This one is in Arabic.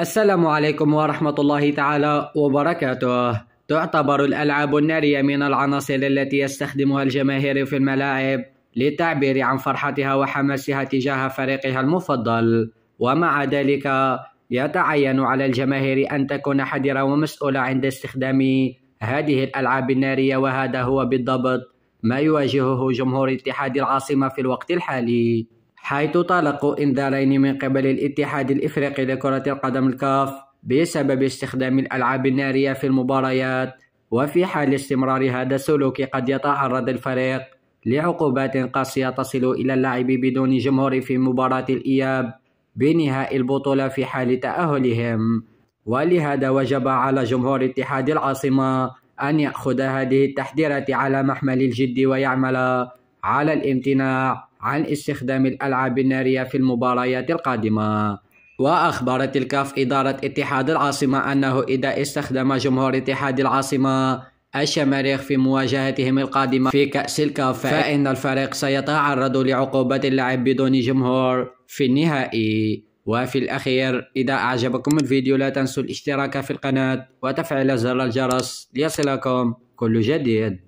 السلام عليكم ورحمة الله تعالى وبركاته تعتبر الألعاب النارية من العناصر التي يستخدمها الجماهير في الملاعب للتعبير عن فرحتها وحماسها تجاه فريقها المفضل ومع ذلك يتعين على الجماهير أن تكون حذرة ومسؤولة عند استخدام هذه الألعاب النارية وهذا هو بالضبط ما يواجهه جمهور اتحاد العاصمة في الوقت الحالي حيث طلق إنذارين من قبل الاتحاد الإفريقي لكرة القدم الكاف بسبب استخدام الألعاب النارية في المباريات وفي حال استمرار هذا السلوك قد يتعرض الفريق لعقوبات قاسية تصل إلى اللعب بدون جمهور في مباراة الإياب بنهاء البطولة في حال تأهلهم ولهذا وجب على جمهور اتحاد العاصمة أن يأخذ هذه التحذيرات على محمل الجد ويعمل على الامتناع عن استخدام الألعاب النارية في المباريات القادمة وأخبرت الكاف إدارة اتحاد العاصمة أنه إذا استخدم جمهور اتحاد العاصمة الشماريخ في مواجهتهم القادمة في كأس الكاف فإن الفريق سيتعرض لعقوبة اللعب بدون جمهور في النهائي وفي الأخير إذا أعجبكم الفيديو لا تنسوا الاشتراك في القناة وتفعيل زر الجرس ليصلكم كل جديد